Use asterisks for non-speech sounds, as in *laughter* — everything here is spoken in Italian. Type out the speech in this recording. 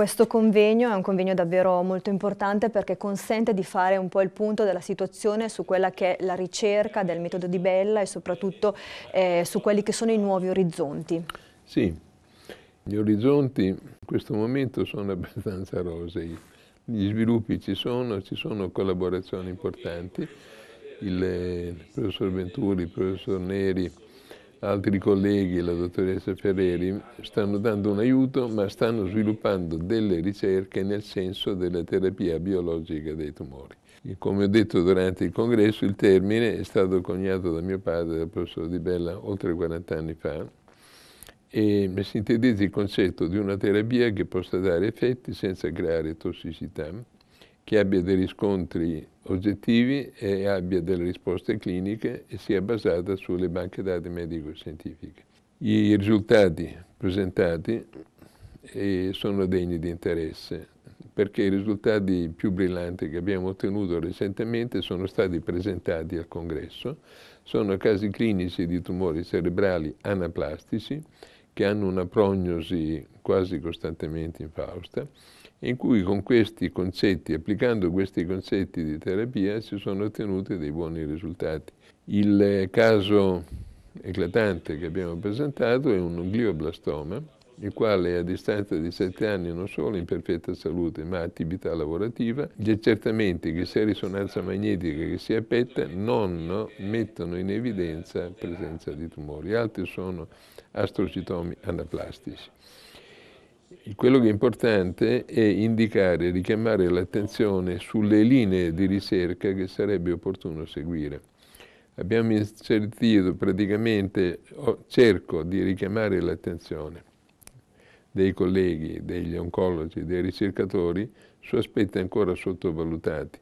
Questo convegno è un convegno davvero molto importante perché consente di fare un po' il punto della situazione su quella che è la ricerca del metodo di Bella e soprattutto eh, su quelli che sono i nuovi orizzonti. Sì, gli orizzonti in questo momento sono *laughs* abbastanza rosei, gli sviluppi ci sono, ci sono collaborazioni importanti, il eh, professor Venturi, il professor Neri, altri colleghi la dottoressa Ferreri stanno dando un aiuto ma stanno sviluppando delle ricerche nel senso della terapia biologica dei tumori. E come ho detto durante il congresso il termine è stato coniato da mio padre, dal professor Di Bella, oltre 40 anni fa e sintetizza il concetto di una terapia che possa dare effetti senza creare tossicità che abbia dei riscontri oggettivi e abbia delle risposte cliniche e sia basata sulle banche dati medico-scientifiche. I risultati presentati eh, sono degni di interesse perché i risultati più brillanti che abbiamo ottenuto recentemente sono stati presentati al congresso, sono casi clinici di tumori cerebrali anaplastici che hanno una prognosi quasi costantemente infausta, in cui con questi concetti, applicando questi concetti di terapia, si sono ottenuti dei buoni risultati. Il caso eclatante che abbiamo presentato è un glioblastoma, il quale a distanza di sette anni non solo in perfetta salute ma attività lavorativa, gli accertamenti che sia risonanza magnetica che sia PET non mettono in evidenza presenza di tumori, altri sono astrocitomi anaplastici. Quello che è importante è indicare, richiamare l'attenzione sulle linee di ricerca che sarebbe opportuno seguire abbiamo inserito praticamente, cerco di richiamare l'attenzione dei colleghi, degli oncologi, dei ricercatori, su aspetti ancora sottovalutati.